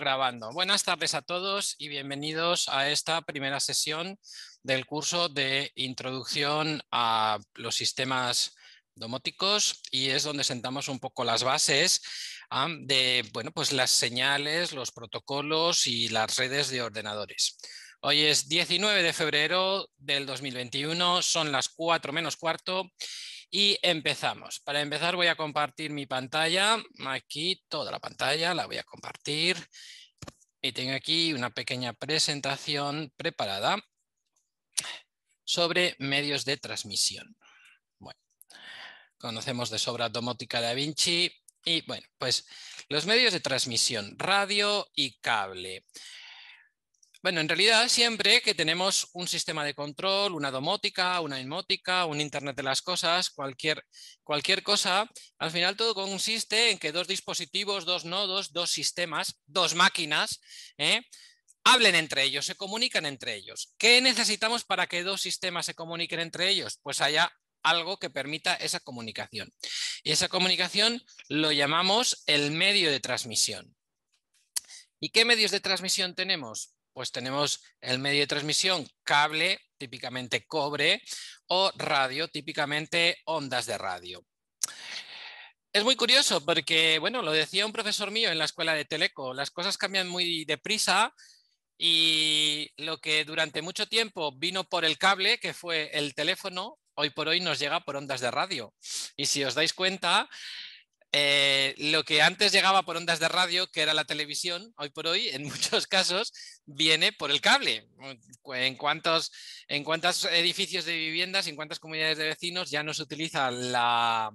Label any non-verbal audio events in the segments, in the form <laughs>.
grabando. Buenas tardes a todos y bienvenidos a esta primera sesión del curso de introducción a los sistemas domóticos y es donde sentamos un poco las bases de bueno, pues las señales, los protocolos y las redes de ordenadores. Hoy es 19 de febrero del 2021, son las 4 menos cuarto y empezamos. Para empezar voy a compartir mi pantalla. Aquí toda la pantalla la voy a compartir. Y tengo aquí una pequeña presentación preparada sobre medios de transmisión. Bueno, conocemos de sobra domótica da Vinci y bueno, pues los medios de transmisión, radio y cable. Bueno, en realidad siempre que tenemos un sistema de control, una domótica, una inmótica, un Internet de las cosas, cualquier, cualquier cosa, al final todo consiste en que dos dispositivos, dos nodos, dos sistemas, dos máquinas, ¿eh? hablen entre ellos, se comunican entre ellos. ¿Qué necesitamos para que dos sistemas se comuniquen entre ellos? Pues haya algo que permita esa comunicación. Y esa comunicación lo llamamos el medio de transmisión. ¿Y qué medios de transmisión tenemos? pues tenemos el medio de transmisión cable, típicamente cobre, o radio, típicamente ondas de radio. Es muy curioso porque, bueno, lo decía un profesor mío en la escuela de Teleco, las cosas cambian muy deprisa y lo que durante mucho tiempo vino por el cable, que fue el teléfono, hoy por hoy nos llega por ondas de radio. Y si os dais cuenta, eh, lo que antes llegaba por ondas de radio, que era la televisión, hoy por hoy, en <laughs> muchos casos, viene por el cable. Mm, en cuántos, en edificios de viviendas, en cuántas comunidades de vecinos ya no se utiliza la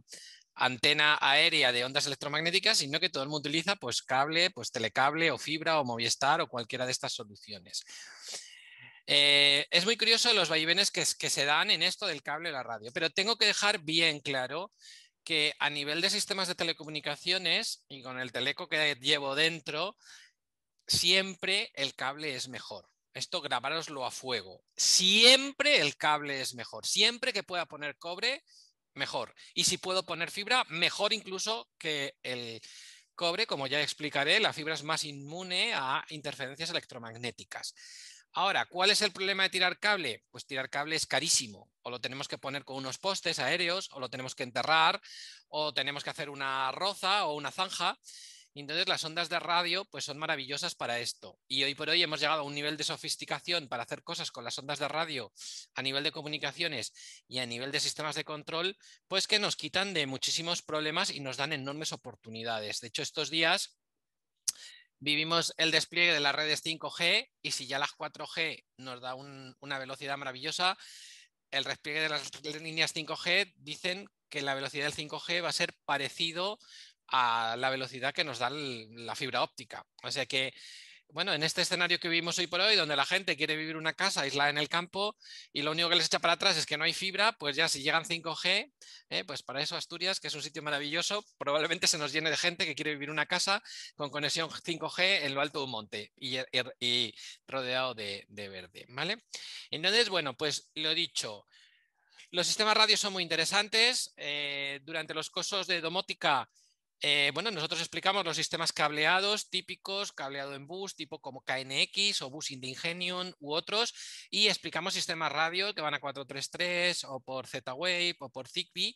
antena aérea de ondas electromagnéticas, sino que todo el mundo utiliza pues cable, pues telecable o fibra o Movistar o cualquiera de estas soluciones. Eh, es muy curioso los vaivenes que, que se dan en esto del cable y la radio, pero tengo que dejar bien claro que a nivel de sistemas de telecomunicaciones y con el teleco que llevo dentro, siempre el cable es mejor. Esto grabároslo a fuego. Siempre el cable es mejor. Siempre que pueda poner cobre, mejor. Y si puedo poner fibra, mejor incluso que el cobre. Como ya explicaré, la fibra es más inmune a interferencias electromagnéticas. Ahora, ¿cuál es el problema de tirar cable? Pues tirar cable es carísimo o lo tenemos que poner con unos postes aéreos, o lo tenemos que enterrar, o tenemos que hacer una roza o una zanja. entonces las ondas de radio pues son maravillosas para esto. Y hoy por hoy hemos llegado a un nivel de sofisticación para hacer cosas con las ondas de radio a nivel de comunicaciones y a nivel de sistemas de control, pues que nos quitan de muchísimos problemas y nos dan enormes oportunidades. De hecho, estos días vivimos el despliegue de las redes 5G y si ya las 4G nos da una velocidad maravillosa, el despliegue de las líneas 5G dicen que la velocidad del 5G va a ser parecido a la velocidad que nos da la fibra óptica. O sea que bueno, en este escenario que vivimos hoy por hoy, donde la gente quiere vivir una casa aislada en el campo y lo único que les echa para atrás es que no hay fibra, pues ya si llegan 5G, eh, pues para eso Asturias, que es un sitio maravilloso, probablemente se nos llene de gente que quiere vivir una casa con conexión 5G en lo alto de un monte y, rodeado de, verde, ¿vale? Entonces, bueno, pues lo dicho, los sistemas radio son muy interesantes. Eh, durante los cursos de domótica eh, bueno, nosotros explicamos los sistemas cableados típicos, cableado en bus, tipo como KNX o bus Indigenium u otros, y explicamos sistemas radio que van a 433 o por Z-Wave o por Zigbee.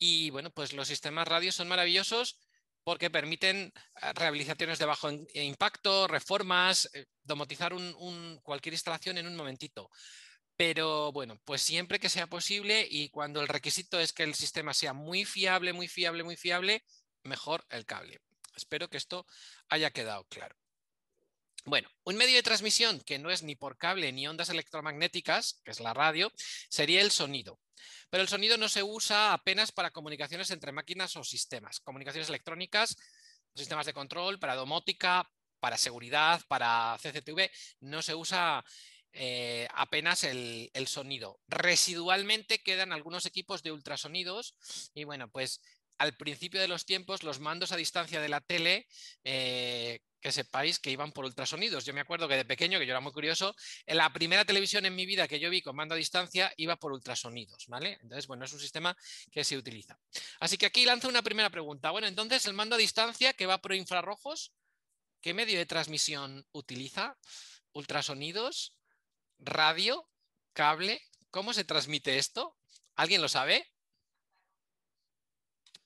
Y bueno, pues los sistemas radio son maravillosos porque permiten eh, rehabilitaciones de bajo eh, impacto, reformas, domotizar cualquier instalación en un momentito. Pero bueno, pues siempre que sea posible y cuando el requisito es que el sistema sea muy fiable, muy fiable, muy fiable, mejor el cable. Espero que esto haya quedado claro. Bueno, un medio de transmisión que no es ni por cable ni ondas electromagnéticas, que es la radio, sería el sonido. Pero el sonido no se usa apenas para comunicaciones entre máquinas o sistemas, comunicaciones electrónicas, sistemas de control, para domótica, para seguridad, para CCTV, no se usa eh, apenas el, sonido. Residualmente quedan algunos equipos de ultrasonidos y bueno, pues al principio de los tiempos los mandos a distancia de la tele, eh, que sepáis que iban por ultrasonidos. Yo me acuerdo que de pequeño, que yo era muy curioso, en eh, la primera televisión en mi vida que yo vi con mando a distancia iba por ultrasonidos, ¿vale? Entonces, bueno, es un sistema que se utiliza. Así que aquí lanzo una primera pregunta. Bueno, entonces, el mando a distancia que va por infrarrojos, ¿qué medio de transmisión utiliza? ¿Ultrasonidos? ¿Radio? ¿Cable? ¿Cómo se transmite esto? ¿Alguien lo sabe?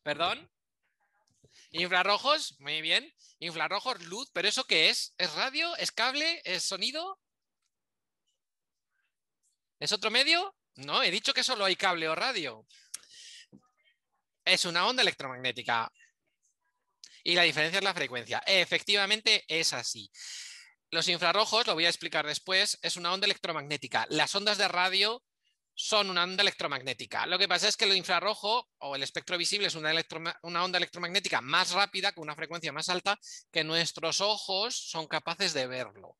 ¿Perdón? Infrarrojos, muy bien. Infrarrojos, luz, pero ¿eso qué es? ¿Es radio? ¿Es cable? ¿Es sonido? ¿Es otro medio? No, he dicho que solo hay cable o radio. Es una onda electromagnética. Y la diferencia es la frecuencia. Efectivamente es así. Los infrarrojos, lo voy a explicar después, es una onda electromagnética. Las ondas de radio son una onda electromagnética. Lo que pasa es que el infrarrojo o el espectro visible es una, una, onda electromagnética más rápida, con una frecuencia más alta, que nuestros ojos son capaces de verlo.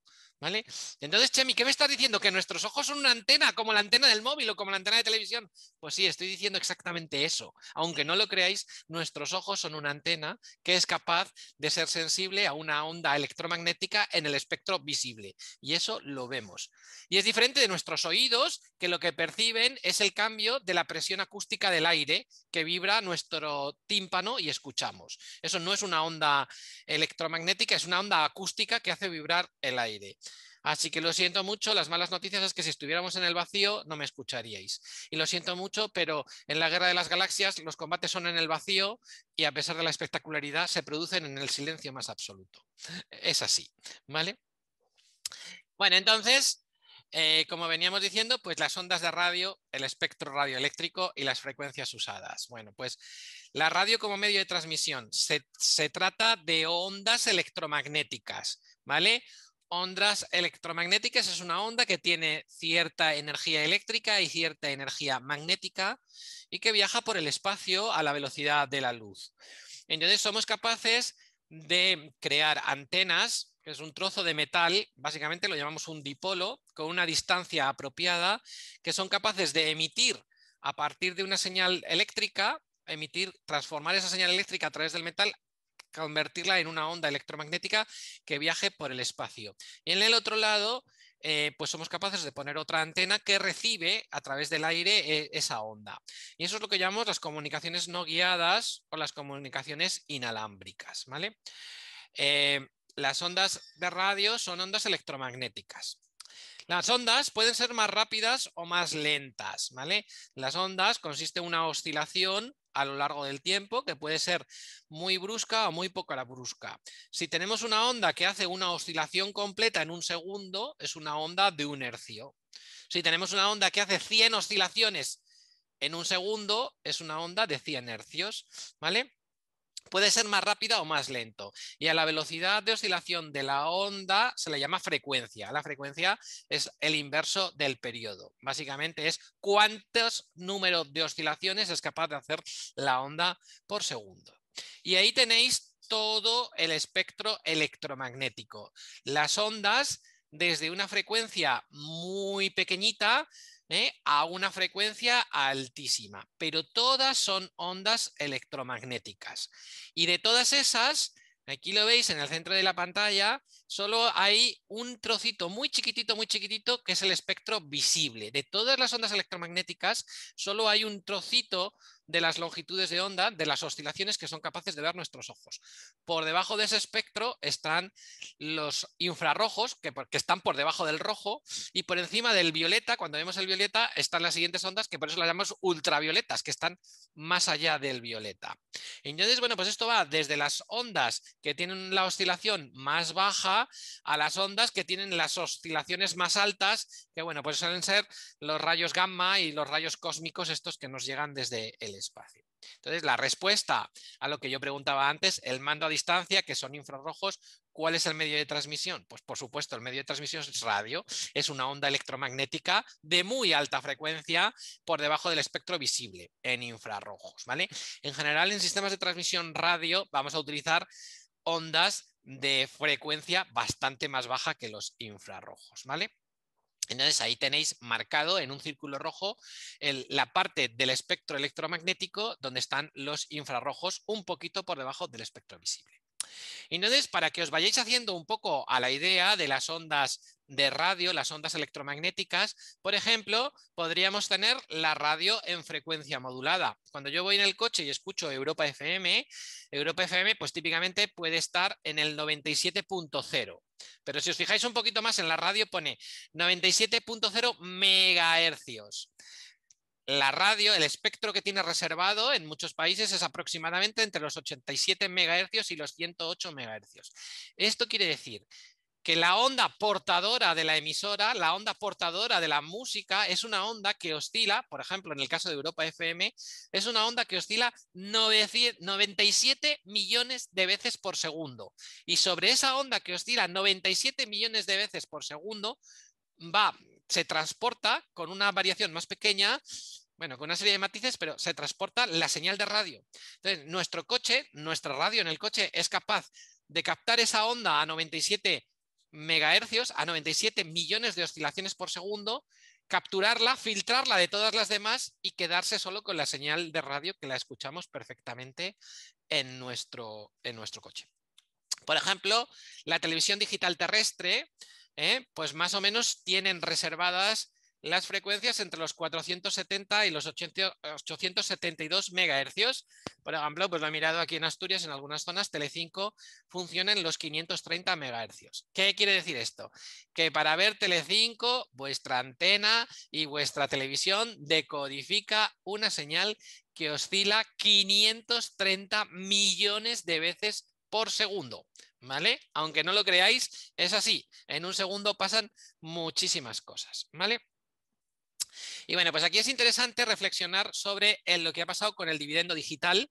Entonces, Chemi, ¿qué me estás diciendo? ¿Que nuestros ojos son una antena, como la antena del móvil o como la antena de televisión? Pues sí, estoy diciendo exactamente eso. Aunque no lo creáis, nuestros ojos son una antena que es capaz de ser sensible a una onda electromagnética en el espectro visible. Y eso lo vemos. Y es diferente de nuestros oídos, que lo que perciben es el cambio de la presión acústica del aire que vibra nuestro tímpano y escuchamos. Eso no es una onda electromagnética, es una onda acústica que hace vibrar el aire. Así que lo siento mucho, las malas noticias es que si estuviéramos en el vacío no me escucharíais. Y lo siento mucho, pero en la Guerra de las Galaxias los combates son en el vacío y a pesar de la espectacularidad se producen en el silencio más absoluto. Es así, ¿vale? Bueno, entonces, eh, como veníamos diciendo, pues las ondas de radio, el espectro radioeléctrico y las frecuencias usadas. Bueno, pues la radio como medio de transmisión se trata de ondas electromagnéticas, ¿vale? Ondas electromagnéticas es una onda que tiene cierta energía eléctrica y cierta energía magnética y que viaja por el espacio a la velocidad de la luz. Entonces somos capaces de crear antenas, que es un trozo de metal, básicamente lo llamamos un dipolo, con una distancia apropiada, que son capaces de emitir a partir de una señal eléctrica, emitir, transformar esa señal eléctrica a través del metal convertirla en una onda electromagnética que viaje por el espacio. Y en el otro lado, eh, pues somos capaces de poner otra antena que recibe a través del aire eh, esa onda. Y eso es lo que llamamos las comunicaciones no guiadas o las comunicaciones inalámbricas. Eh, las ondas de radio son ondas electromagnéticas. Las ondas pueden ser más rápidas o más lentas, ¿vale? Las ondas consiste en una oscilación a lo largo del tiempo, que puede ser muy brusca o muy poco brusca. Si tenemos una onda que hace una oscilación completa en un segundo, es una onda de un hercio. Si tenemos una onda que hace 100 oscilaciones en un segundo, es una onda de 100 hercios. ¿vale? puede ser más rápida o más lento. Y a la velocidad de oscilación de la onda se le llama frecuencia. La frecuencia es el inverso del periodo. Básicamente es cuántos números de oscilaciones es capaz de hacer la onda por segundo. Y ahí tenéis todo el espectro electromagnético. Las ondas desde una frecuencia muy pequeñita ¿eh? a una frecuencia altísima, pero todas son ondas electromagnéticas. Y de todas esas, aquí lo veis en el centro de la pantalla, solo hay un trocito muy chiquitito, muy chiquitito, que es el espectro visible. De todas las ondas electromagnéticas, solo hay un trocito de las longitudes de onda, de las oscilaciones que son capaces de ver nuestros ojos. Por debajo de ese espectro están los infrarrojos, que, están por debajo del rojo, y por encima del violeta, cuando vemos el violeta, están las siguientes ondas, que por eso las llamamos ultravioletas, que están más allá del violeta. Entonces, bueno, pues esto va desde las ondas que tienen la oscilación más baja a las ondas que tienen las oscilaciones más altas, que bueno, pues suelen ser los rayos gamma y los rayos cósmicos estos que nos llegan desde el espacio. Entonces, la respuesta a lo que yo preguntaba antes, el mando a distancia, que son infrarrojos, ¿cuál es el medio de transmisión? Pues por supuesto, el medio de transmisión es radio, es una onda electromagnética de muy alta frecuencia por debajo del espectro visible en infrarrojos, ¿vale? En general, en sistemas de transmisión radio vamos a utilizar ondas de frecuencia bastante más baja que los infrarrojos, ¿vale? Entonces ahí tenéis marcado en un círculo rojo la parte del espectro electromagnético donde están los infrarrojos un poquito por debajo del espectro visible. Entonces, para que os vayáis haciendo un poco a la idea de las ondas de radio, las ondas electromagnéticas, por ejemplo, podríamos tener la radio en frecuencia modulada. Cuando yo voy en el coche y escucho Europa FM, Europa FM pues típicamente puede estar en el 97.0. Pero si os fijáis un poquito más en la radio pone 97.0 megahercios. La radio, el espectro que tiene reservado en muchos países es aproximadamente entre los 87 megahercios y los 108 megahercios. Esto quiere decir que la onda portadora de la emisora, la onda portadora de la música, es una onda que oscila, por ejemplo, en el caso de Europa FM, es una onda que oscila 97 millones de veces por segundo. Y sobre esa onda que oscila 97 millones de veces por segundo, va, se transporta con una variación más pequeña, bueno, con una serie de matices, pero se transporta la señal de radio. Entonces, nuestro coche, nuestra radio en el coche es capaz de captar esa onda a 97 megahercios a 97 millones de oscilaciones por segundo, capturarla, filtrarla de todas las demás y quedarse solo con la señal de radio que la escuchamos perfectamente en nuestro, en nuestro coche. Por ejemplo, la televisión digital terrestre, ¿eh? pues más o menos tienen reservadas las frecuencias entre los 470 y los 872 MHz. Por ejemplo, pues lo he mirado aquí en Asturias, en algunas zonas Telecinco funciona en los 530 MHz. ¿Qué quiere decir esto? Que para ver Tele5, vuestra antena y vuestra televisión decodifica una señal que oscila 530 millones de veces por segundo, ¿vale? Aunque no lo creáis, es así. En un segundo pasan muchísimas cosas, ¿vale? Y bueno, pues aquí es interesante reflexionar sobre lo que ha pasado con el dividendo digital.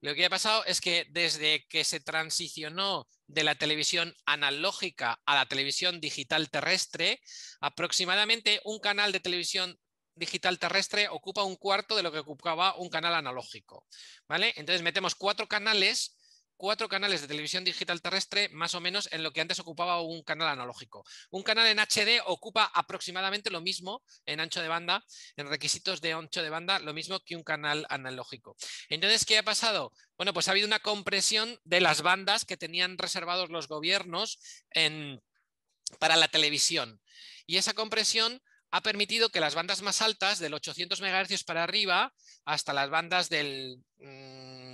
Lo que ha pasado es que desde que se transicionó de la televisión analógica a la televisión digital terrestre, aproximadamente un canal de televisión digital terrestre ocupa un cuarto de lo que ocupaba un canal analógico. ¿vale? Entonces metemos cuatro canales cuatro canales de televisión digital terrestre, más o menos en lo que antes ocupaba un canal analógico. Un canal en HD ocupa aproximadamente lo mismo en ancho de banda, en requisitos de ancho de banda, lo mismo que un canal analógico. Entonces, ¿qué ha pasado? Bueno, pues ha habido una compresión de las bandas que tenían reservados los gobiernos para la televisión. Y esa compresión ha permitido que las bandas más altas, del 800 MHz para arriba, hasta las bandas del... Mm,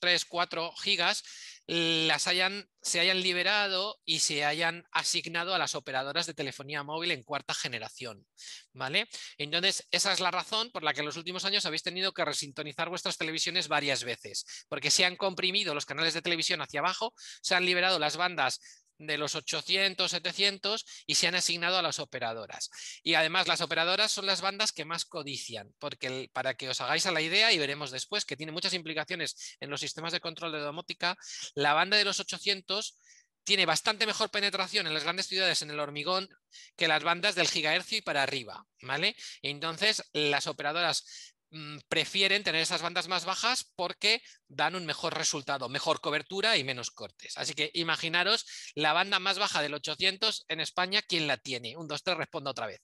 3, 4 gigas, las hayan, se hayan liberado y se hayan asignado a las operadoras de telefonía móvil en cuarta generación. ¿vale? Entonces, esa es la razón por la que en los últimos años habéis tenido que resintonizar vuestras televisiones varias veces, porque se han comprimido los canales de televisión hacia abajo, se han liberado las bandas de los 800, 700 y se han asignado a las operadoras. Y además las operadoras son las bandas que más codician, porque para que os hagáis a la idea y veremos después que tiene muchas implicaciones en los sistemas de control de domótica, la banda de los 800 tiene bastante mejor penetración en las grandes ciudades en el hormigón que las bandas del gigahercio y para arriba, ¿vale? Entonces, las operadoras Mm, prefieren tener esas bandas más bajas porque dan un mejor resultado, mejor cobertura y menos cortes. Así que imaginaros la banda más baja del 800 en España, ¿quién la tiene? Un, dos, tres, respondo otra vez.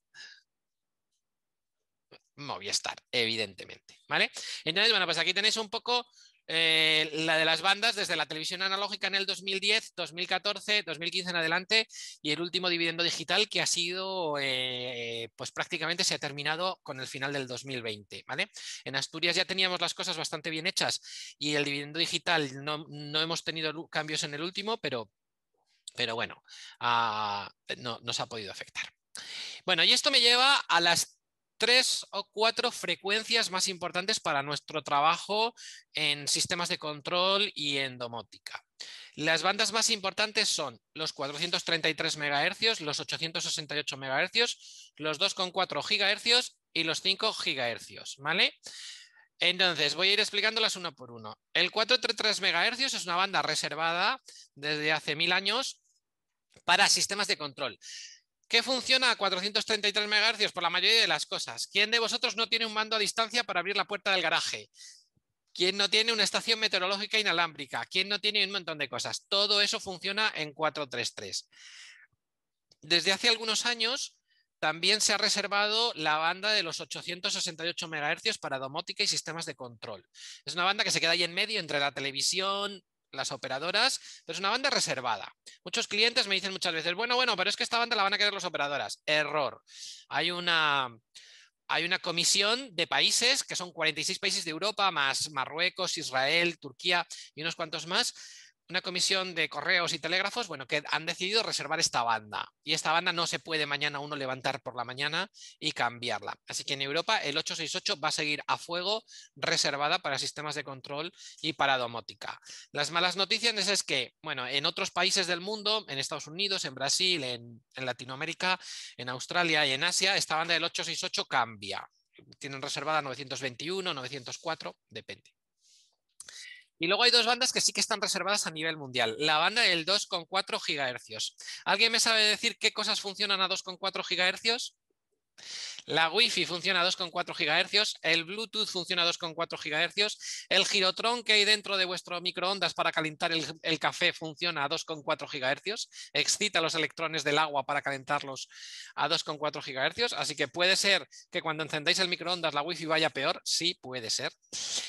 Movistar, evidentemente, ¿vale? Entonces, bueno, pues aquí tenéis un poco eh, la de las bandas desde la televisión analógica en el 2010, 2014, 2015 en adelante y el último dividendo digital que ha sido, eh, pues prácticamente se ha terminado con el final del 2020. ¿vale? En Asturias ya teníamos las cosas bastante bien hechas y el dividendo digital no, hemos tenido cambios en el último, pero, pero bueno, ah, no nos ha podido afectar. Bueno, y esto me lleva a las tres o cuatro frecuencias más importantes para nuestro trabajo en sistemas de control y en domótica. Las bandas más importantes son los 433 MHz, los 868 MHz, los 2,4 GHz y los 5 GHz, ¿vale? Entonces, voy a ir explicándolas uno por uno. El 433 MHz es una banda reservada desde hace mil años para sistemas de control. ¿Qué funciona a 433 MHz por la mayoría de las cosas? ¿Quién de vosotros no tiene un mando a distancia para abrir la puerta del garaje? ¿Quién no tiene una estación meteorológica inalámbrica? ¿Quién no tiene un montón de cosas? Todo eso funciona en 433. Desde hace algunos años también se ha reservado la banda de los 868 MHz para domótica y sistemas de control. Es una banda que se queda ahí en medio entre la televisión, las operadoras, pero es una banda reservada. Muchos clientes me dicen muchas veces, bueno, bueno, pero es que esta banda la van a querer las operadoras. Error. Hay una, hay una comisión de países, que son 46 países de Europa, más Marruecos, Israel, Turquía y unos cuantos más, una comisión de correos y telégrafos, bueno, que han decidido reservar esta banda. Y esta banda no se puede mañana uno levantar por la mañana y cambiarla. Así que en Europa el 868 va a seguir a fuego reservada para sistemas de control y para domótica. Las malas noticias es que, bueno, en otros países del mundo, en Estados Unidos, en Brasil, en, en Latinoamérica, en Australia y en Asia, esta banda del 868 cambia. Tienen reservada 921, 904, depende. Y luego hay dos bandas que sí que están reservadas a nivel mundial. La banda del 2,4 GHz. ¿Alguien me sabe decir qué cosas funcionan a 2,4 GHz? La Wi-Fi funciona a 2,4 GHz, el Bluetooth funciona a 2,4 GHz, el girotrón que hay dentro de vuestro microondas para calentar el, café funciona a 2,4 GHz, excita los electrones del agua para calentarlos a 2,4 GHz, así que puede ser que cuando encendáis el microondas la Wi-Fi vaya peor, sí puede ser.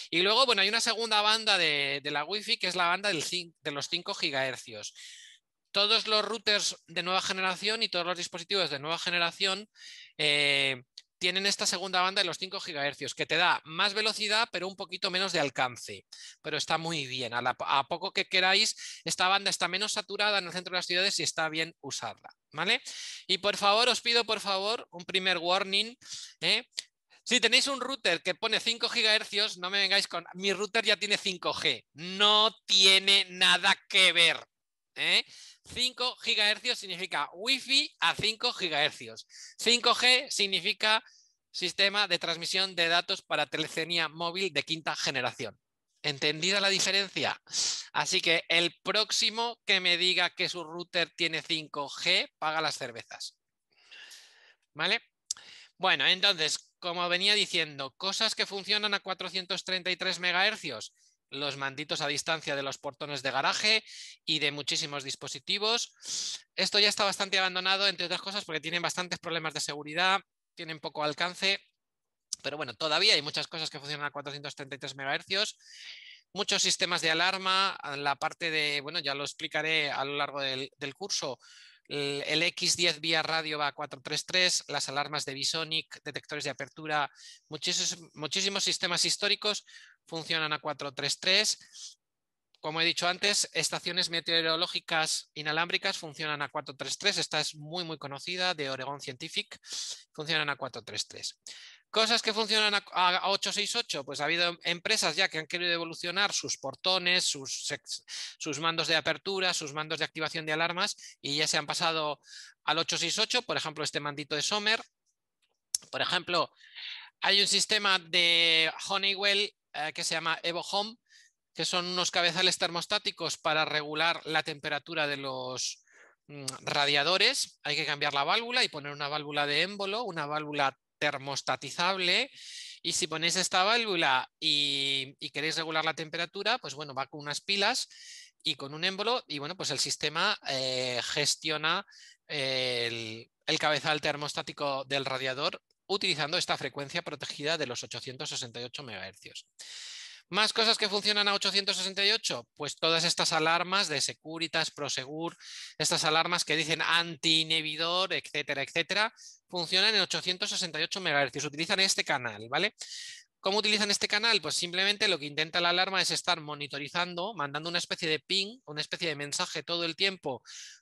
Y luego, bueno, hay una segunda banda de, la Wi-Fi que es la banda de los 5 GHz todos los routers de nueva generación y todos los dispositivos de nueva generación eh, tienen esta segunda banda de los 5 GHz, que te da más velocidad, pero un poquito menos de alcance. Pero está muy bien. A, poco que queráis, esta banda está menos saturada en el centro de las ciudades y está bien usarla. ¿Vale? Y por favor, os pido, por favor, un primer warning. ¿eh? Si tenéis un router que pone 5 GHz, no me vengáis con... Mi router ya tiene 5G. No tiene nada que ver. 5 ¿eh? GHz significa wifi a 5 GHz. 5G significa sistema de transmisión de datos para telefonía móvil de quinta generación. ¿Entendida la diferencia? Así que el próximo que me diga que su router tiene 5G paga las cervezas. ¿Vale? Bueno, entonces, como venía diciendo, cosas que funcionan a 433 MHz los manditos a distancia de los portones de garaje y de muchísimos dispositivos. Esto ya está bastante abandonado, entre otras cosas, porque tienen bastantes problemas de seguridad, tienen poco alcance, pero bueno, todavía hay muchas cosas que funcionan a 433 MHz. Muchos sistemas de alarma, la parte de, bueno, ya lo explicaré a lo largo del, del curso, el, X10 vía radio va a 433, las alarmas de Bisonic, detectores de apertura, muchísimos, muchísimos sistemas históricos funcionan a 433. Como he dicho antes, estaciones meteorológicas inalámbricas funcionan a 433. Esta es muy, muy conocida de Oregon Scientific. Funcionan a 433. Cosas que funcionan a, 868, pues ha habido empresas ya que han querido evolucionar sus portones, sus, mandos de apertura, sus mandos de activación de alarmas y ya se han pasado al 868, por ejemplo, este mandito de Sommer. Por ejemplo, hay un sistema de Honeywell eh, que se llama Evo Home, que son unos cabezales termostáticos para regular la temperatura de los mm, radiadores. Hay que cambiar la válvula y poner una válvula de émbolo, una válvula termostatizable y si ponéis esta válvula y, queréis regular la temperatura, pues bueno, va con unas pilas y con un émbolo y bueno, pues el sistema eh, gestiona eh, el, el cabezal termostático del radiador utilizando esta frecuencia protegida de los 868 MHz. ¿Más cosas que funcionan a 868? Pues todas estas alarmas de Securitas, Prosegur, estas alarmas que dicen anti-inhibidor, etcétera, etcétera, funcionan en 868 MHz. Utilizan este canal, ¿vale? ¿Cómo utilizan este canal? Pues simplemente lo que intenta la alarma es estar monitorizando, mandando una especie de ping, una especie de mensaje todo el tiempo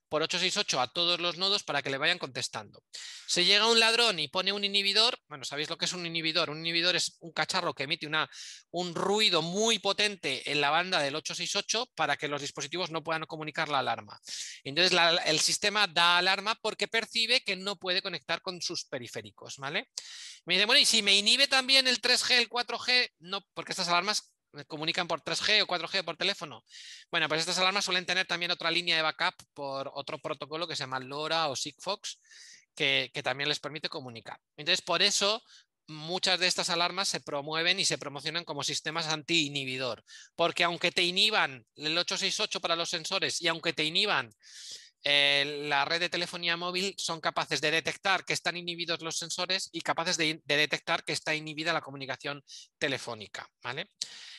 por 868 a todos los nodos para que le vayan contestando. Se llega un ladrón y pone un inhibidor, bueno, ¿sabéis lo que es un inhibidor? Un inhibidor es un cacharro que emite una, un ruido muy potente en la banda del 868 para que los dispositivos no puedan comunicar la alarma. Entonces el sistema da alarma porque percibe que no puede conectar con sus periféricos, ¿vale? Me dice, bueno, y si me inhibe también el 3G, el 4G, no, porque estas alarmas comunican por 3G o 4G por teléfono. Bueno, pues estas alarmas suelen tener también otra línea de backup por otro protocolo que se llama LoRa o Sigfox, que, también les permite comunicar. Entonces, por eso muchas de estas alarmas se promueven y se promocionan como sistemas anti-inhibidor, porque aunque te inhiban el 868 para los sensores y aunque te inhiban eh, la red de telefonía móvil, son capaces de detectar que están inhibidos los sensores y capaces de, detectar que está inhibida la comunicación telefónica. ¿vale?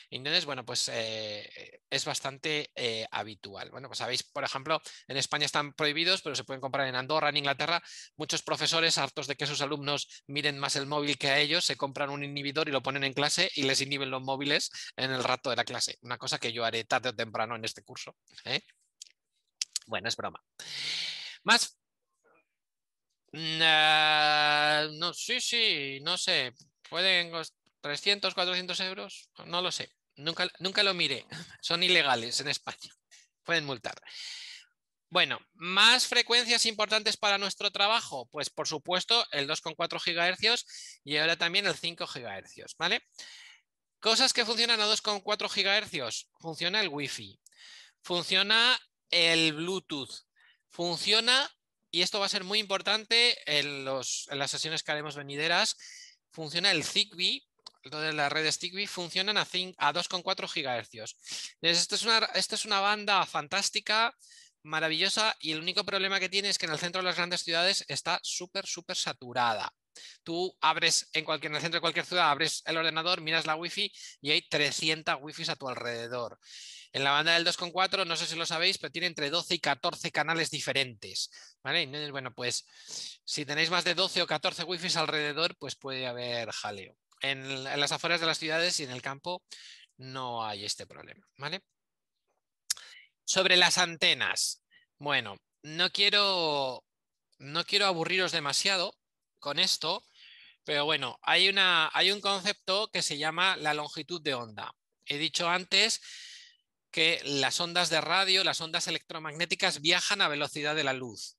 Entonces, bueno, pues eh, eh, es bastante eh, habitual. Bueno, pues sabéis, por ejemplo, en España están prohibidos, pero se pueden comprar en Andorra, en Inglaterra. Muchos profesores, hartos de que sus alumnos miren más el móvil que a ellos, se compran un inhibidor y lo ponen en clase y les inhiben los móviles en el rato de la clase. Una cosa que yo haré tarde o temprano en este curso. Bueno, es broma. Más. Mm, ah, no, sí, sí, no sé pueden 300, 400 euros, no lo sé. Nunca, nunca lo miré. <laughs> Son ilegales en España. Pueden multar. Bueno, más frecuencias importantes para nuestro trabajo, pues por supuesto el 2,4 GHz y ahora también el 5 GHz, ¿vale? Cosas que funcionan a 2,4 GHz, funciona el Wi-Fi, funciona el Bluetooth, funciona, y esto va a ser muy importante en, en las sesiones que haremos venideras, funciona el Zigbee, de las redes Zigbee funcionan a, 2,4 GHz. Esto es, una, es una banda fantástica, maravillosa, y el único problema que tiene es que en el centro de las grandes ciudades está súper, súper saturada. Tú abres en, cualquier, en el centro de cualquier ciudad, abres el ordenador, miras la wifi y hay 300 wifis a tu alrededor. En la banda del 2.4, no sé si lo sabéis, pero tiene entre 12 y 14 canales diferentes. Bueno, pues si tenéis más de 12 o 14 wifis alrededor, pues puede haber jaleo en, las afueras de las ciudades y en el campo no hay este problema. ¿vale? Sobre las antenas. Bueno, no quiero, no quiero aburriros demasiado con esto, pero bueno, hay, una, hay un concepto que se llama la longitud de onda. He dicho antes que las ondas de radio, las ondas electromagnéticas viajan a velocidad de la luz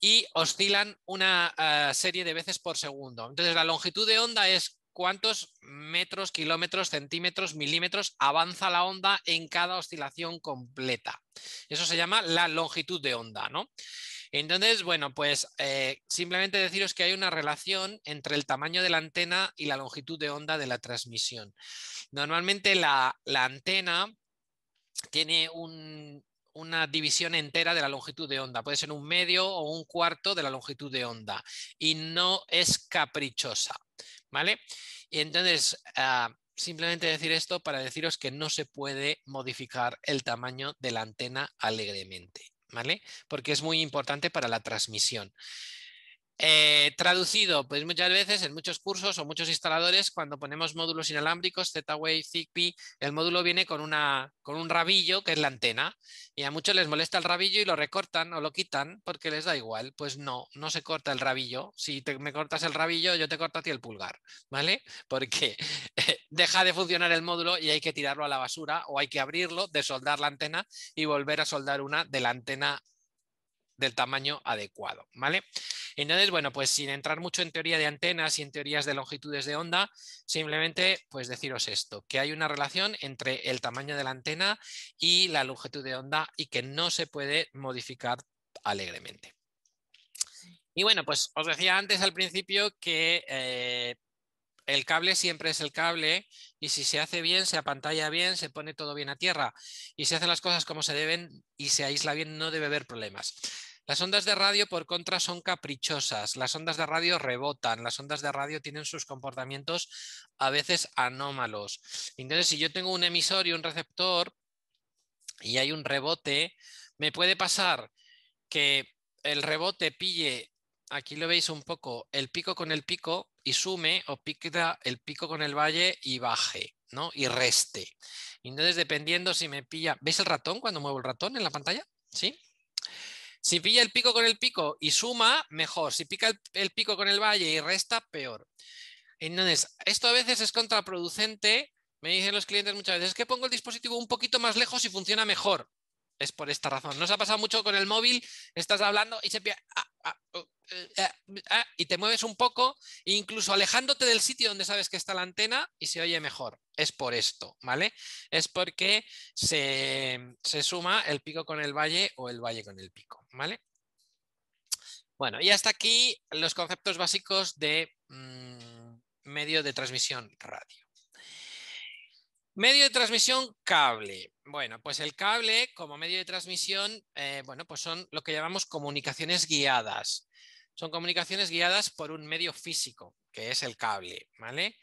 y oscilan una eh, serie de veces por segundo. Entonces, la longitud de onda es cuántos metros, kilómetros, centímetros, milímetros avanza la onda en cada oscilación completa. Eso se llama la longitud de onda, ¿no? Entonces, bueno, pues eh, simplemente deciros que hay una relación entre el tamaño de la antena y la longitud de onda de la transmisión. Normalmente la, antena tiene una división entera de la longitud de onda. Puede ser un medio o un cuarto de la longitud de onda y no es caprichosa. ¿vale? Y entonces, ah, simplemente decir esto para deciros que no se puede modificar el tamaño de la antena alegremente, ¿vale? Porque es muy importante para la transmisión. Eh, traducido, pues muchas veces en muchos cursos o muchos instaladores, cuando ponemos módulos inalámbricos, Z-Wave, ZigBee, el módulo viene con, una, con un rabillo que es la antena y a muchos les molesta el rabillo y lo recortan o lo quitan porque les da igual. Pues no, no se corta el rabillo. Si me cortas el rabillo, yo te corto a ti el pulgar, ¿vale? Porque <laughs> deja de funcionar el módulo y hay que tirarlo a la basura o hay que abrirlo, desoldar la antena y volver a soldar una de la antena del tamaño adecuado, ¿vale? Entonces, bueno, pues sin entrar mucho en teoría de antenas y en teorías de longitudes de onda, simplemente pues deciros esto, que hay una relación entre el tamaño de la antena y la longitud de onda y que no se puede modificar alegremente. Y bueno, pues os decía antes al principio que eh, el cable siempre es el cable y si se hace bien, se apantalla bien, se pone todo bien a tierra y se hacen las cosas como se deben y se aísla bien, no debe haber problemas. Las ondas de radio, por contra, son caprichosas, las ondas de radio rebotan, las ondas de radio tienen sus comportamientos a veces anómalos. Entonces, si yo tengo un emisor y un receptor y hay un rebote, me puede pasar que el rebote pille, aquí lo veis un poco, el pico con el pico y sume o pica el pico con el valle y baje, ¿no? Y reste. Entonces, dependiendo si me pilla, ¿veis el ratón cuando muevo el ratón en la pantalla? ¿Sí? Si pilla el pico con el pico y suma, mejor. Si pica el, pico con el valle y resta, peor. Entonces, esto a veces es contraproducente. Me dicen los clientes muchas veces, es que pongo el dispositivo un poquito más lejos y funciona mejor. Es por esta razón. No se ha pasado mucho con el móvil, estás hablando y se ah, ah, oh, eh, ah, y te mueves un poco, e incluso alejándote del sitio donde sabes que está la antena y se oye mejor. Es por esto, ¿vale? Es porque se suma el pico con el valle o el valle con el pico. ¿vale? Bueno, y hasta aquí los conceptos básicos de mm, medio de transmisión radio. Medio de transmisión cable. Bueno, pues el cable como medio de transmisión, eh, bueno, pues son lo que llamamos comunicaciones guiadas. Son comunicaciones guiadas por un medio físico, que es el cable, ¿vale?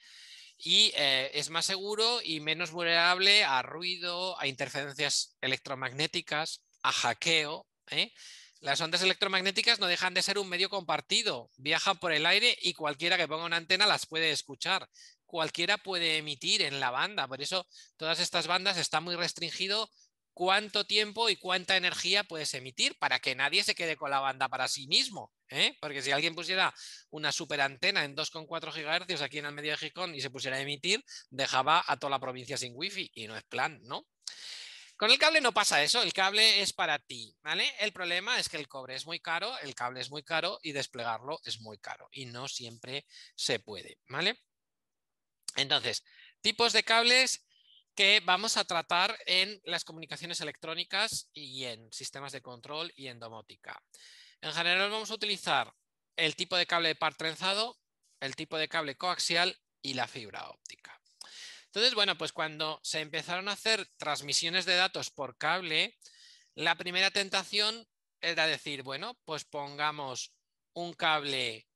Y eh, es más seguro y menos vulnerable a ruido, a interferencias electromagnéticas, a hackeo, ¿eh? Las ondas electromagnéticas no dejan de ser un medio compartido, viajan por el aire y cualquiera que ponga una antena las puede escuchar. Cualquiera puede emitir en la banda, por eso todas estas bandas están muy restringido cuánto tiempo y cuánta energía puedes emitir para que nadie se quede con la banda para sí mismo. ¿eh? Porque si alguien pusiera una super antena en 2,4 GHz aquí en el medio de Gijón y se pusiera a emitir, dejaba a toda la provincia sin wifi y no es plan, ¿no? Con el cable no pasa eso, el cable es para ti, ¿vale? El problema es que el cobre es muy caro, el cable es muy caro y desplegarlo es muy caro y no siempre se puede, ¿vale? Entonces, tipos de cables que vamos a tratar en las comunicaciones electrónicas y en sistemas de control y en domótica. En general vamos a utilizar el tipo de cable de par trenzado, el tipo de cable coaxial y la fibra óptica. Entonces, bueno, pues cuando se empezaron a hacer transmisiones de datos por cable, la primera tentación era decir, bueno, pues pongamos un cable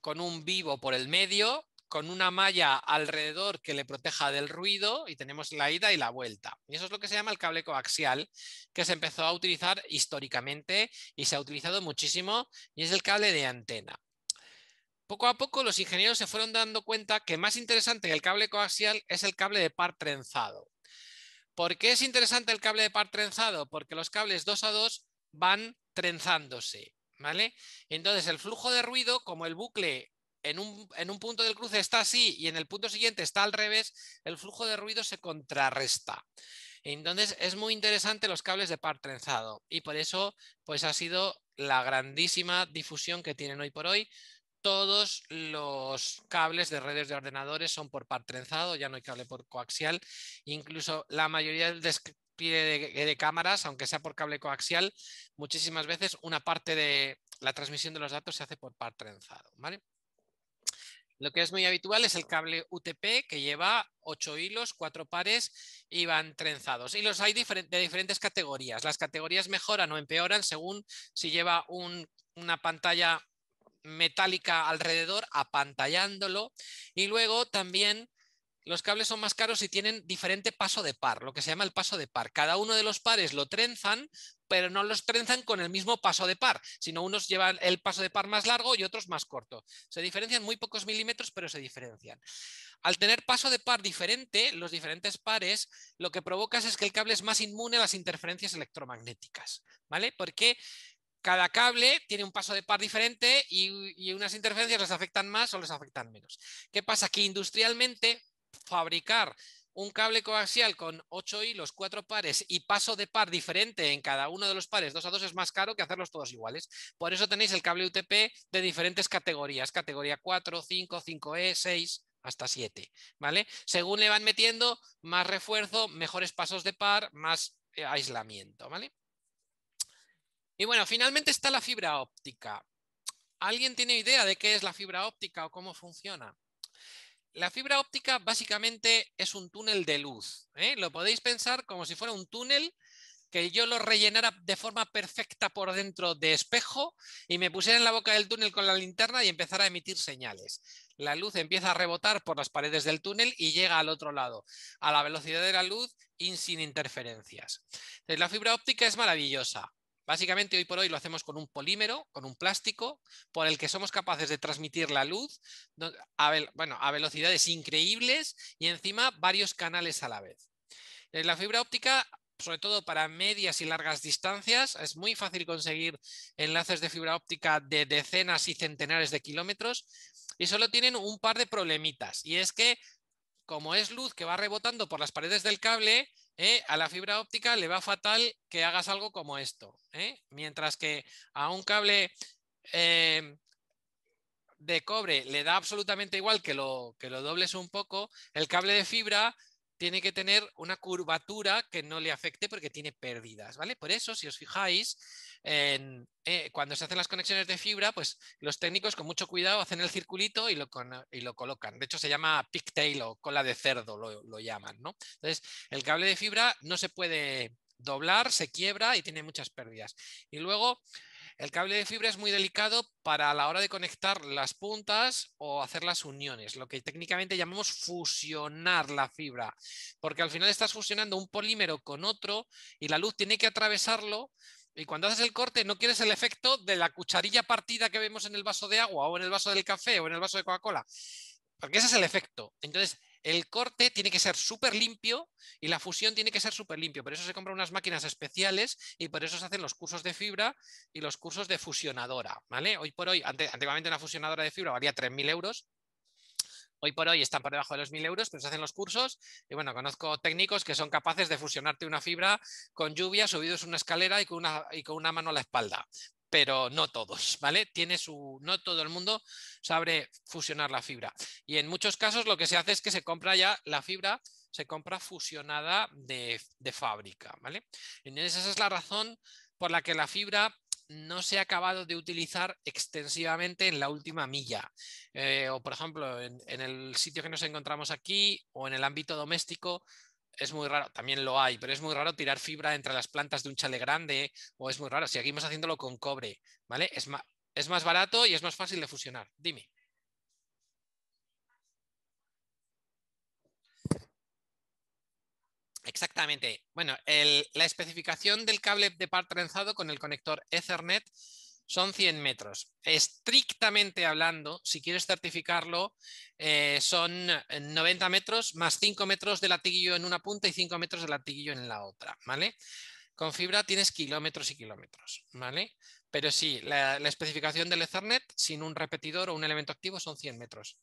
con un vivo por el medio, con una malla alrededor que le proteja del ruido y tenemos la ida y la vuelta. Y eso es lo que se llama el cable coaxial, que se empezó a utilizar históricamente y se ha utilizado muchísimo y es el cable de antena. Poco a poco los ingenieros se fueron dando cuenta que más interesante que el cable coaxial es el cable de par trenzado. ¿Por qué es interesante el cable de par trenzado? Porque los cables 2 a 2 van trenzándose, ¿vale? Entonces el flujo de ruido, como el bucle en un, en un, punto del cruce está así y en el punto siguiente está al revés, el flujo de ruido se contrarresta. Entonces es muy interesante los cables de par trenzado y por eso pues ha sido la grandísima difusión que tienen hoy por hoy todos los cables de redes de ordenadores son por par trenzado, ya no hay cable por coaxial. Incluso la mayoría del de, cámaras, aunque sea por cable coaxial, muchísimas veces una parte de la transmisión de los datos se hace por par trenzado. Lo que es muy habitual es el cable UTP que lleva ocho hilos, cuatro pares y van trenzados. Y los hay de diferentes categorías. Las categorías mejoran o empeoran según si lleva una pantalla metálica alrededor, apantallándolo. Y luego también los cables son más caros y tienen diferente paso de par, lo que se llama el paso de par. Cada uno de los pares lo trenzan, pero no los trenzan con el mismo paso de par, sino unos llevan el paso de par más largo y otros más corto. Se diferencian muy pocos milímetros, pero se diferencian. Al tener paso de par diferente, los diferentes pares, lo que provocas es que el cable es más inmune a las interferencias electromagnéticas, ¿vale? Porque cada cable tiene un paso de par diferente y, unas interferencias les afectan más o les afectan menos. ¿Qué pasa? Que industrialmente fabricar un cable coaxial con 8 hilos, 4 pares y paso de par diferente en cada uno de los pares, 2 a 2 es más caro que hacerlos todos iguales. Por eso tenéis el cable UTP de diferentes categorías, categoría 4, 5, 5E, 6 hasta 7, ¿vale? Según le van metiendo más refuerzo, mejores pasos de par, más eh, aislamiento, ¿vale? Y bueno, finalmente está la fibra óptica. ¿Alguien tiene idea de qué es la fibra óptica o cómo funciona? La fibra óptica básicamente es un túnel de luz. ¿eh? Lo podéis pensar como si fuera un túnel que yo lo rellenara de forma perfecta por dentro de espejo y me pusiera en la boca del túnel con la linterna y empezara a emitir señales. La luz empieza a rebotar por las paredes del túnel y llega al otro lado, a la velocidad de la luz y sin interferencias. la fibra óptica es maravillosa. Básicamente hoy por hoy lo hacemos con un polímero, con un plástico, por el que somos capaces de transmitir la luz a, velocidades increíbles y encima varios canales a la vez. En eh, La fibra óptica sobre todo para medias y largas distancias. Es muy fácil conseguir enlaces de fibra óptica de decenas y centenares de kilómetros y solo tienen un par de problemitas. Y es que, como es luz que va rebotando por las paredes del cable, ¿eh? a la fibra óptica le va fatal que hagas algo como esto. ¿eh? Mientras que a un cable eh, de cobre le da absolutamente igual que lo, que lo dobles un poco, el cable de fibra tiene que tener una curvatura que no le afecte porque tiene pérdidas, ¿vale? Por eso, si os fijáis, eh, cuando se hacen las conexiones de fibra, pues los técnicos con mucho cuidado hacen el circulito y lo, colocan. De hecho, se llama pigtail o cola de cerdo, lo, llaman, ¿no? Entonces, el cable de fibra no se puede doblar, se quiebra y tiene muchas pérdidas. Y luego el cable de fibra es muy delicado para la hora de conectar las puntas o hacer las uniones, lo que técnicamente llamamos fusionar la fibra, porque al final estás fusionando un polímero con otro y la luz tiene que atravesarlo y cuando haces el corte no quieres el efecto de la cucharilla partida que vemos en el vaso de agua o en el vaso del café o en el vaso de Coca-Cola, porque ese es el efecto. Entonces, el corte tiene que ser súper limpio y la fusión tiene que ser súper limpio. Por eso se compran unas máquinas especiales y por eso se hacen los cursos de fibra y los cursos de fusionadora. ¿vale? Hoy por hoy, antiguamente una fusionadora de fibra valía 3.000 euros. Hoy por hoy están por debajo de los 1.000 euros, pero se hacen los cursos. Y bueno, conozco técnicos que son capaces de fusionarte una fibra con lluvia, subidos una escalera y con una, y con una mano a la espalda pero no todos, ¿vale? Tiene su, no todo el mundo sabe fusionar la fibra. Y en muchos casos lo que se hace es que se compra ya la fibra, se compra fusionada de, de fábrica, ¿vale? Entonces esa es la razón por la que la fibra no se ha acabado de utilizar extensivamente en la última milla. Eh, o, por ejemplo, en, el sitio que nos encontramos aquí o en el ámbito doméstico, es muy raro, también lo hay, pero es muy raro tirar fibra entre las plantas de un chale grande o es muy raro. si Seguimos haciéndolo con cobre, ¿vale? Es, más, barato y es más fácil de fusionar. Dime. Exactamente. Bueno, la especificación del cable de par trenzado con el conector Ethernet son 100 metros. Estrictamente hablando, si quieres certificarlo, eh, son 90 eh, metros más 5 metros de latiguillo en una punta y 5 metros de latiguillo en la otra, ¿vale? Con fibra tienes kilómetros y kilómetros, ¿vale? Pero sí, la, especificación del Ethernet sin un repetidor o un elemento activo son 100 metros.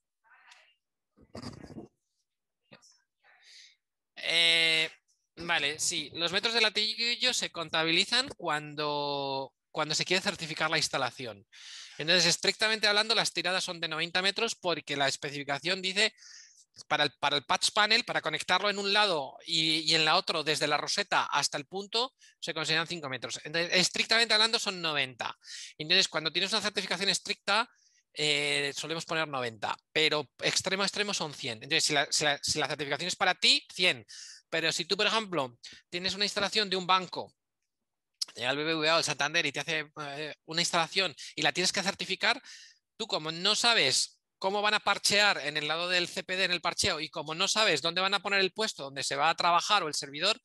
Eh, vale, sí, los metros de latiguillo se contabilizan cuando cuando se quiere certificar la instalación. Entonces, estrictamente hablando, las tiradas son de 90 metros porque la especificación dice para el, para el patch panel, para conectarlo en un lado y, en la otro, desde la roseta hasta el punto, se consideran 5 metros. Entonces, estrictamente hablando, son 90. Entonces, cuando tienes una certificación estricta, eh, solemos poner 90, pero extremo a extremo son 100. Entonces, si la certificación es para ti, 100. Pero si tú, por ejemplo, tienes una instalación de un banco llega el BBVA o el Santander y te hace eh, una instalación y la tienes que certificar, tú como no sabes cómo van a parchear en el lado del CPD, en el parcheo, y como no sabes dónde van a poner el puesto donde se va a trabajar o el servidor,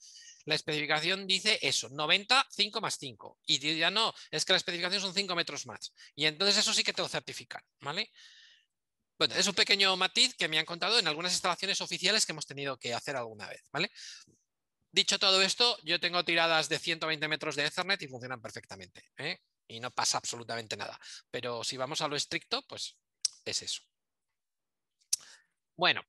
la especificación dice eso, 90, 5 más 5. Y ya no, es que la especificación son 5 metros más. Y entonces eso sí que te lo certifican, ¿vale? Bueno, es un pequeño matiz que me han contado en algunas instalaciones oficiales que hemos tenido que hacer alguna vez, ¿vale? Dicho todo esto, yo tengo tiradas de 120 metros de Ethernet y funcionan perfectamente. ¿eh? Y no pasa absolutamente nada. Pero si vamos a lo estricto, pues es eso. Bueno,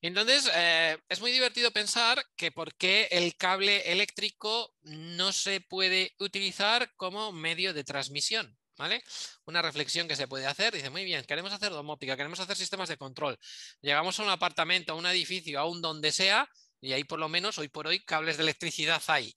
entonces eh, es muy divertido pensar que por qué el cable eléctrico no se puede utilizar como medio de transmisión. ¿Vale? Una reflexión que se puede hacer, dice, muy bien, queremos hacer domótica, queremos hacer sistemas de control. Llegamos a un apartamento, a un edificio, a un donde sea, y ahí por lo menos hoy por hoy cables de electricidad hay.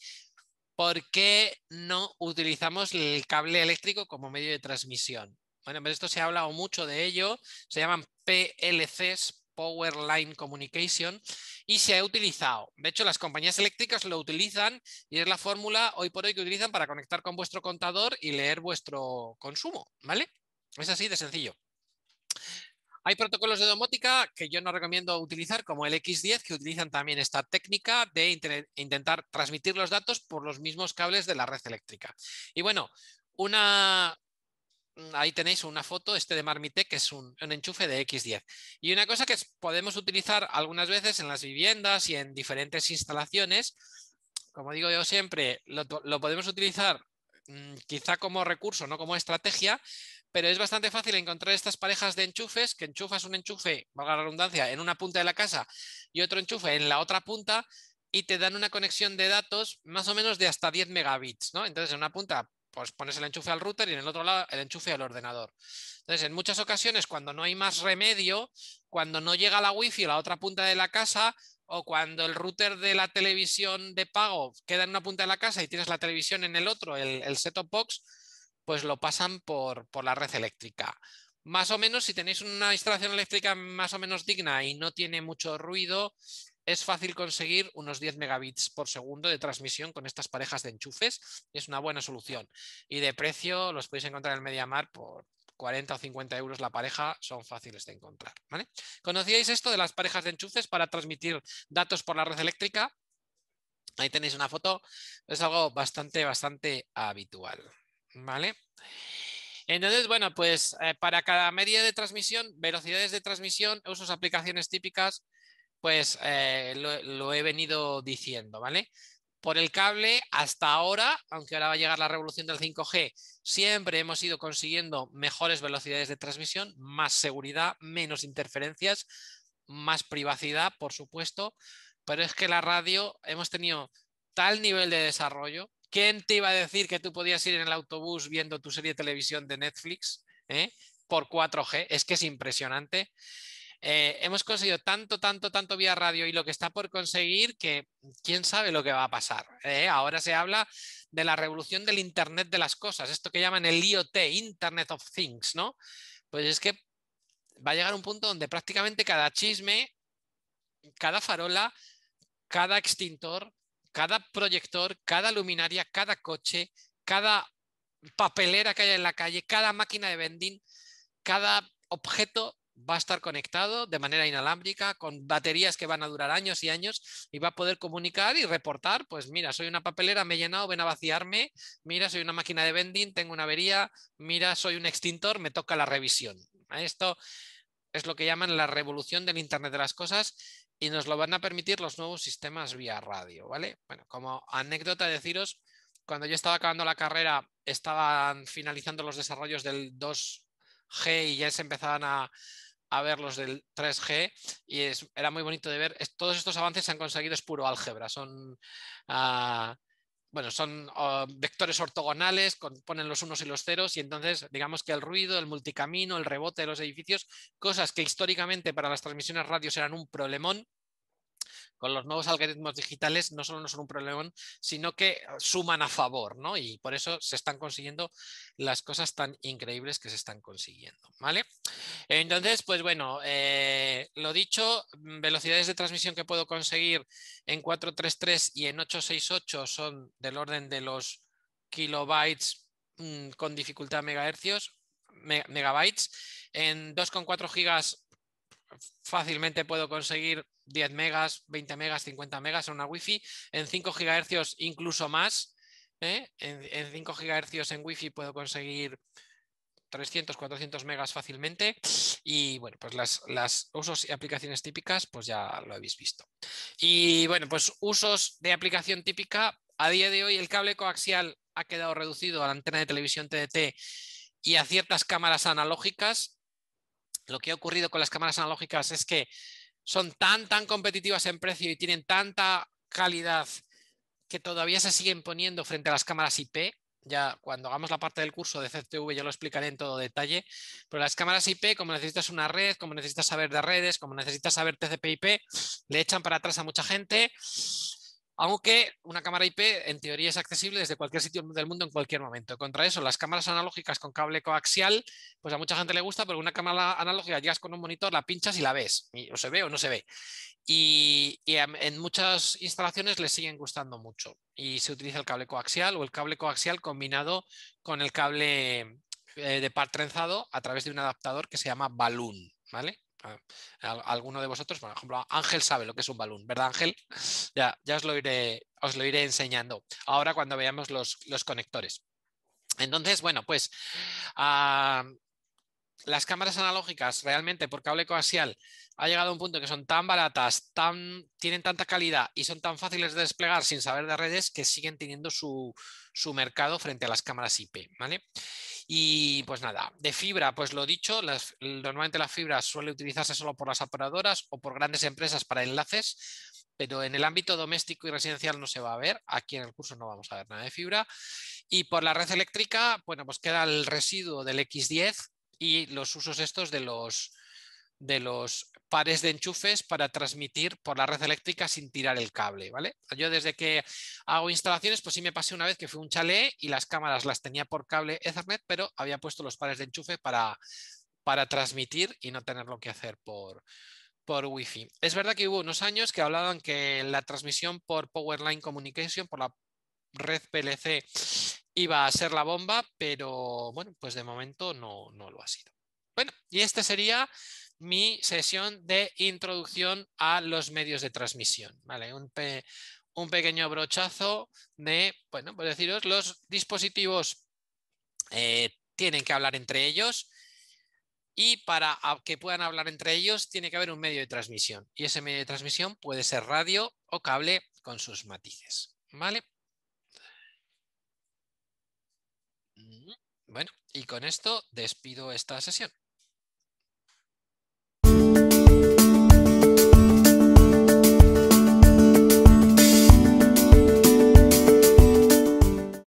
¿Por qué no utilizamos el cable eléctrico como medio de transmisión? Bueno, pero pues esto se ha hablado mucho de ello. Se llaman PLCs, Power Line Communication, y se ha utilizado. De hecho, las compañías eléctricas lo utilizan y es la fórmula hoy por hoy que utilizan para conectar con vuestro contador y leer vuestro consumo, ¿vale? Es así de sencillo. Hay protocolos de domótica que yo no recomiendo utilizar, como el X10, que utilizan también esta técnica de intentar transmitir los datos por los mismos cables de la red eléctrica. Y bueno, una, mm, ahí tenéis una foto, este de Marmitec, que es un, enchufe de X10. Y una cosa que podemos utilizar algunas veces en las viviendas y en diferentes instalaciones, como digo yo siempre, lo podemos utilizar mm, quizá como recurso, no como estrategia, pero es bastante fácil encontrar estas parejas de enchufes, que enchufas un enchufe, valga la redundancia, en una punta de la casa y otro enchufe en la otra punta y te dan una conexión de datos más o menos de hasta 10 megabits, ¿no? Entonces, en una punta pues pones el enchufe al router y en el otro lado el enchufe al ordenador. Entonces, en muchas ocasiones, cuando no hay más remedio, cuando no llega la wifi a la otra punta de la casa, o cuando el router de la televisión de pago queda en una punta de la casa y tienes la televisión en el otro, el, el set-top box, pues lo pasan por, la red eléctrica. Más o menos, si tenéis una instalación eléctrica más o menos digna y no tiene mucho ruido, es fácil conseguir unos 10 megabits por segundo de transmisión con estas parejas de enchufes. Es una buena solución. Y de precio los podéis encontrar en Mediamar por 40 o 50 euros la pareja. Son fáciles de encontrar. ¿Conocíais esto de las parejas de enchufes para transmitir datos por la red eléctrica? Ahí tenéis una foto. Es algo bastante, bastante habitual. ¿Vale? Entonces, bueno, pues eh, para cada media de transmisión, velocidades de transmisión, usos, aplicaciones típicas, pues eh, lo, lo, he venido diciendo, ¿vale? Por el cable, hasta ahora, aunque ahora va a llegar la revolución del 5G, siempre hemos ido consiguiendo mejores velocidades de transmisión, más seguridad, menos interferencias, más privacidad, por supuesto, pero es que la radio hemos tenido tal nivel de desarrollo ¿Quién te iba a decir que tú podías ir en el autobús viendo tu serie de televisión de Netflix eh, por 4G? Es que es impresionante. Eh, hemos conseguido tanto, tanto, tanto vía radio y lo que está por conseguir que quién sabe lo que va a pasar. Eh. Ahora se habla de la revolución del Internet de las cosas, esto que llaman el IoT, Internet of Things, ¿no? Pues es que va a llegar un punto donde prácticamente cada chisme, cada farola, cada extintor, cada proyector, cada luminaria, cada coche, cada papelera que haya en la calle, cada máquina de vending, cada objeto va a estar conectado de manera inalámbrica con baterías que van a durar años y años y va a poder comunicar y reportar, pues mira, soy una papelera, me he llenado, ven a vaciarme, mira, soy una máquina de vending, tengo una avería, mira, soy un extintor, me toca la revisión. Esto es lo que llaman la revolución del Internet de las Cosas y nos lo van a permitir los nuevos sistemas vía radio, ¿vale? Bueno, como anécdota deciros, cuando yo estaba acabando la carrera, estaban finalizando los desarrollos del 2G y ya se empezaban a, a ver los del 3G y es, era muy bonito de ver. todos estos avances se han conseguido, es puro álgebra, son ah, bueno, son ah, vectores ortogonales, componen ponen los unos y los ceros, y entonces digamos que el ruido, el multicamino, el rebote de los edificios, cosas que históricamente para las transmisiones radios eran un problemón, con los nuevos algoritmos digitales no solo no son un problema, sino que eh, suman a favor, ¿no? Y por eso se están consiguiendo las cosas tan increíbles que se están consiguiendo, ¿vale? Entonces, pues bueno, eh, lo dicho, mm, velocidades de transmisión que puedo conseguir en 433 y en 868 son del orden de los kilobytes mm, con dificultad megahercios, megabytes. En 2,4 gigas fácilmente puedo conseguir 10 megas, 20 megas, 50 megas en una wifi, en 5 gigahercios incluso más. ¿eh? En, 5 gigahercios en wifi puedo conseguir 300, 400 megas fácilmente. Y bueno, pues las, usos y aplicaciones típicas, pues ya lo habéis visto. Y bueno, pues usos de aplicación típica. A día de hoy el cable coaxial ha quedado reducido a la antena de televisión TDT y a ciertas cámaras analógicas. Lo que ha ocurrido con las cámaras analógicas es que son tan, tan competitivas en precio y tienen tanta calidad que todavía se siguen poniendo frente a las cámaras IP. Ya cuando hagamos la parte del curso de CTV ya lo explicaré en todo detalle. Pero las cámaras IP, como necesitas una red, como necesitas saber de redes, como necesitas saber TCP/IP, le echan para atrás a mucha gente aunque una cámara IP en teoría es accesible desde cualquier sitio del mundo en cualquier momento. Contra eso, las cámaras analógicas con cable coaxial, pues a mucha gente le gusta, pero una cámara analógica llegas con un monitor, la pinchas y la ves, o se ve o no se ve. Y, en muchas instalaciones les siguen gustando mucho. Y se utiliza el cable coaxial o el cable coaxial combinado con el cable eh, de par trenzado a través de un adaptador que se llama balloon, ¿vale? alguno de vosotros, por ejemplo, Ángel sabe lo que es un balón, ¿verdad Ángel? <laughs> Ya, ya os, lo iré, os lo iré enseñando ahora cuando veamos los, los conectores. Entonces, bueno, pues ah, las cámaras analógicas realmente por cable coaxial ha llegado a un punto que son tan baratas, tienen tanta calidad y son tan fáciles de desplegar sin saber de redes que siguen teniendo su, mercado frente a las cámaras IP, Y pues nada, de fibra, pues lo dicho, normalmente la fibra suele utilizarse solo por las operadoras o por grandes empresas para enlaces, pero en el ámbito doméstico y residencial no se va a ver. Aquí en el curso no vamos a ver nada de fibra. Y por la red eléctrica, bueno, pues queda el residuo del X10, y los usos estos de los, de los pares de enchufes para transmitir por la red eléctrica sin tirar el cable, ¿vale? Yo desde que hago instalaciones, pues sí me pasé una vez que fui un chalet y las cámaras las tenía por cable Ethernet, pero había puesto los pares de enchufe para, para transmitir y no tener lo que hacer por, por wi Es verdad que hubo unos años que hablaban que la transmisión por Powerline Communication, por la red PLC iba a ser la bomba, pero bueno, pues de momento no, no lo ha sido. Bueno, y esta sería mi sesión de introducción a los medios de transmisión. ¿vale? Un, pequeño brochazo de, bueno, pues deciros, los dispositivos eh, tienen que hablar entre ellos y para que puedan hablar entre ellos tiene que haber un medio de transmisión. Y ese medio de transmisión puede ser radio o cable con sus matices. ¿Vale? Bueno, y con esto despido esta sesión.